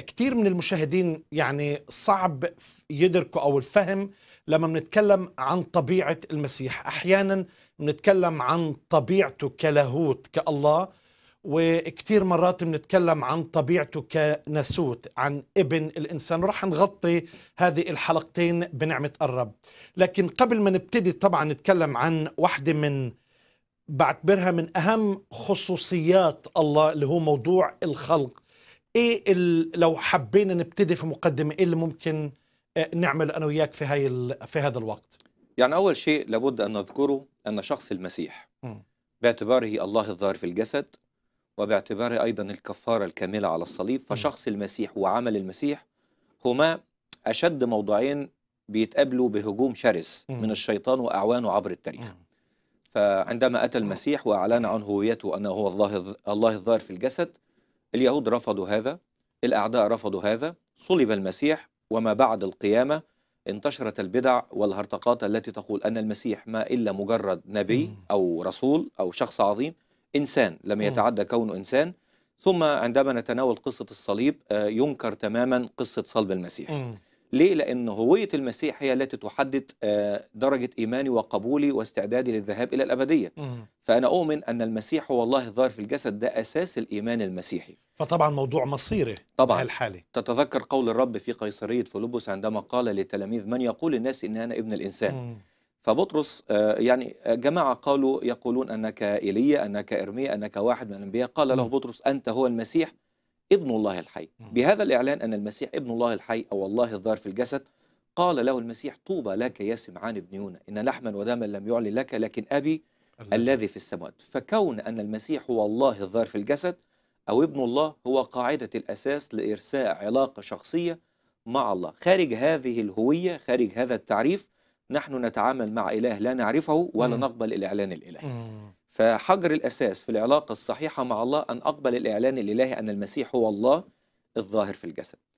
كتير من المشاهدين يعني صعب يدركوا أو الفهم لما بنتكلم عن طبيعة المسيح أحيانا بنتكلم عن طبيعته كلاهوت كالله وكتير مرات بنتكلم عن طبيعته كناسوت عن ابن الإنسان ورح نغطي هذه الحلقتين بنعمة الرب لكن قبل ما نبتدي طبعا نتكلم عن واحدة من بعتبرها من أهم خصوصيات الله اللي هو موضوع الخلق ايه لو حبينا نبتدي في مقدمه ايه اللي ممكن آه، نعمل انا وياك في هاي في هذا الوقت يعني اول شيء لابد ان نذكره ان شخص المسيح باعتباره الله الظاهر في الجسد وباعتباره ايضا الكفاره الكامله على الصليب فشخص المسيح وعمل المسيح هما اشد موضوعين بيتقابلوا بهجوم شرس من الشيطان واعوانه عبر التاريخ فعندما اتى المسيح واعلن عن هويته انه هو الله الله الظاهر في الجسد اليهود رفضوا هذا الأعداء رفضوا هذا صلب المسيح وما بعد القيامة انتشرت البدع والهرطقات التي تقول أن المسيح ما إلا مجرد نبي أو رسول أو شخص عظيم إنسان لم يتعدى كونه إنسان ثم عندما نتناول قصة الصليب آه، ينكر تماما قصة صلب المسيح ليه؟ لأن هوية المسيح هي التي تحدد آه، درجة إيماني وقبولي واستعدادي للذهاب إلى الأبدية فأنا أؤمن أن المسيح هو الله الظاهر في الجسد ده أساس الإيمان المسيحي فطبعا موضوع مصيره طبعا الحالي تتذكر قول الرب في قيصرية فلوبس عندما قال للتلاميذ من يقول الناس إن أنا ابن الإنسان مم. فبطرس آه، يعني آه، جماعة قالوا يقولون أنك إيليا أنك إرميا أنك واحد من الأنبياء قال له بطرس أنت هو المسيح ابن الله الحي بهذا الإعلان أن المسيح ابن الله الحي أو الله الظاهر في الجسد قال له المسيح طوبى لك يا سمعان ابن يونا إن لحما ودما لم يعلن لك لكن أبي الذي في السماوات فكون أن المسيح هو الله الظاهر في الجسد أو ابن الله هو قاعدة الأساس لإرساء علاقة شخصية مع الله خارج هذه الهوية خارج هذا التعريف نحن نتعامل مع إله لا نعرفه ولا مم. نقبل الإعلان الإلهي فحجر الأساس في العلاقة الصحيحة مع الله أن أقبل الإعلان الإلهي أن المسيح هو الله الظاهر في الجسد